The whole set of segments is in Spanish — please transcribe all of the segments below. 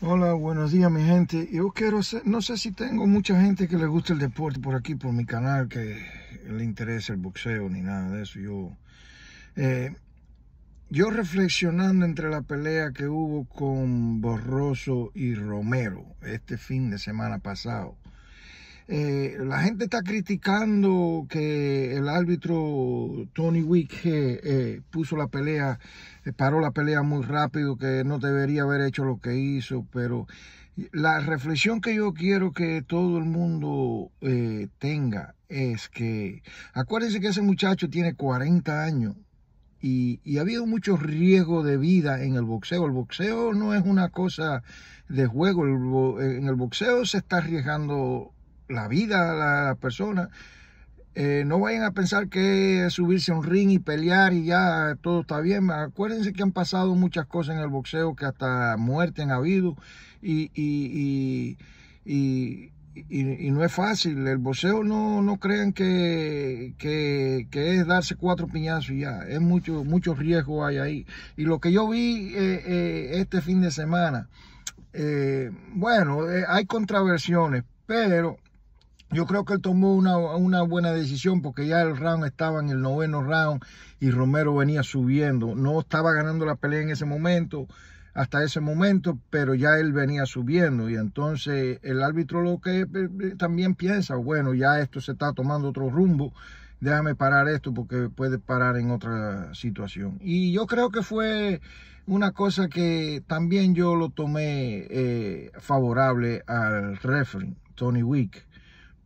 Hola, buenos días mi gente. Yo quiero, no sé si tengo mucha gente que le gusta el deporte por aquí, por mi canal, que le interesa el boxeo ni nada de eso. Yo, eh, yo reflexionando entre la pelea que hubo con Borroso y Romero este fin de semana pasado, eh, la gente está criticando que el árbitro Tony Wick eh, puso la pelea, eh, paró la pelea muy rápido, que no debería haber hecho lo que hizo, pero la reflexión que yo quiero que todo el mundo tenga es que acuérdense que ese muchacho tiene 40 años, y, ha habido mucho riesgo de vida en el boxeo. El boxeo no es una cosa de juego, en el boxeo se está arriesgando la vida a las persona... Eh, no vayan a pensar que es subirse a un ring y pelear y ya todo está bien. Acuérdense que han pasado muchas cosas en el boxeo que hasta muerte han habido y, y, y, y no es fácil. El boxeo no, no crean que, que, es darse cuatro piñazos y ya. Es mucho, riesgo hay ahí. Y lo que yo vi eh, eh, este fin de semana, bueno, hay contraversiones, pero yo creo que él tomó una, una, buena decisión porque ya el round estaba en el noveno round y Romero venía subiendo. No estaba ganando la pelea en ese momento, hasta ese momento, pero ya él venía subiendo. Y entonces el árbitro lo que eh, también piensa, bueno, ya esto se está tomando otro rumbo, déjame parar esto porque puede parar en otra situación. Y yo creo que fue una cosa que también yo lo tomé eh, favorable al referee, Tony Wick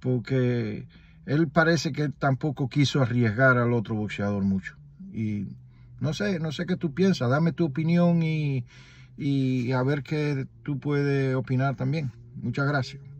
porque él parece que tampoco quiso arriesgar al otro boxeador mucho. Y no sé, no sé qué tú piensas, dame tu opinión y, y a ver qué tú puedes opinar también. Muchas gracias.